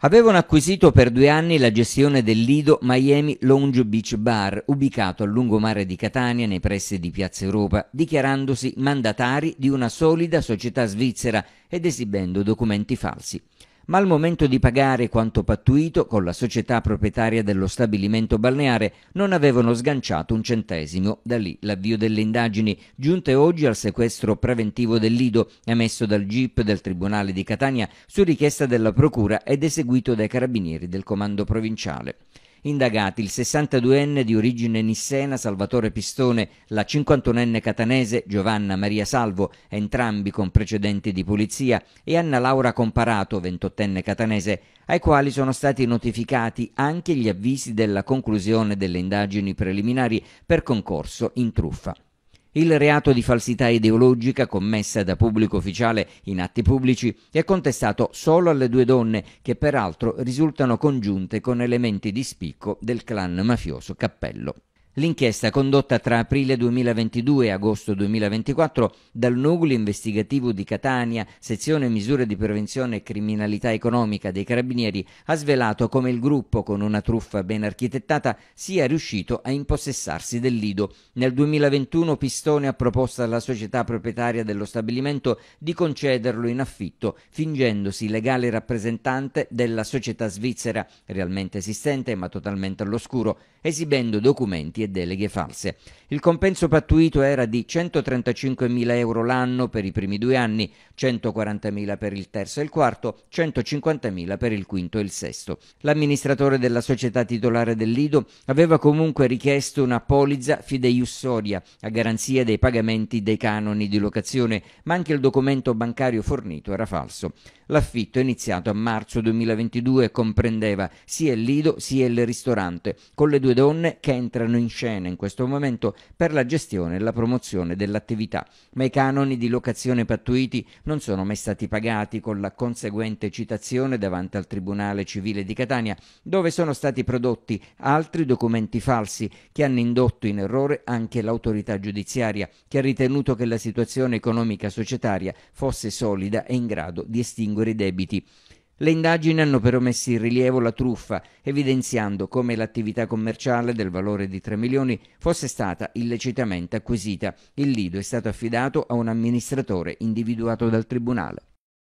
Avevano acquisito per due anni la gestione del Lido Miami Lounge Beach Bar, ubicato al lungomare di Catania nei pressi di Piazza Europa, dichiarandosi mandatari di una solida società svizzera ed esibendo documenti falsi ma al momento di pagare quanto pattuito con la società proprietaria dello stabilimento balneare non avevano sganciato un centesimo. Da lì l'avvio delle indagini, giunte oggi al sequestro preventivo del Lido, emesso dal GIP del Tribunale di Catania su richiesta della Procura ed eseguito dai carabinieri del Comando Provinciale. Indagati il 62enne di origine nissena Salvatore Pistone, la 51enne catanese Giovanna Maria Salvo, entrambi con precedenti di polizia, e Anna Laura Comparato, 28enne catanese, ai quali sono stati notificati anche gli avvisi della conclusione delle indagini preliminari per concorso in truffa. Il reato di falsità ideologica commessa da pubblico ufficiale in atti pubblici è contestato solo alle due donne che peraltro risultano congiunte con elementi di spicco del clan mafioso Cappello. L'inchiesta condotta tra aprile 2022 e agosto 2024 dal nucleo investigativo di Catania, sezione misure di prevenzione e criminalità economica dei Carabinieri, ha svelato come il gruppo, con una truffa ben architettata, sia riuscito a impossessarsi del lido. Nel 2021 Pistone ha proposto alla società proprietaria dello stabilimento di concederlo in affitto, fingendosi legale rappresentante della società svizzera, realmente esistente ma totalmente all'oscuro, esibendo documenti e e deleghe false. Il compenso pattuito era di 135.000 euro l'anno per i primi due anni, 140.000 per il terzo e il quarto, 150.000 per il quinto e il sesto. L'amministratore della società titolare del Lido aveva comunque richiesto una polizza fideiussoria a garanzia dei pagamenti dei canoni di locazione, ma anche il documento bancario fornito era falso. L'affitto iniziato a marzo 2022 comprendeva sia il Lido sia il ristorante, con le due donne che entrano in scena in questo momento per la gestione e la promozione dell'attività, ma i canoni di locazione pattuiti non sono mai stati pagati con la conseguente citazione davanti al Tribunale Civile di Catania, dove sono stati prodotti altri documenti falsi che hanno indotto in errore anche l'autorità giudiziaria, che ha ritenuto che la situazione economica societaria fosse solida e in grado di estinguere i debiti. Le indagini hanno però messo in rilievo la truffa, evidenziando come l'attività commerciale del valore di 3 milioni fosse stata illecitamente acquisita. Il lido è stato affidato a un amministratore individuato dal Tribunale.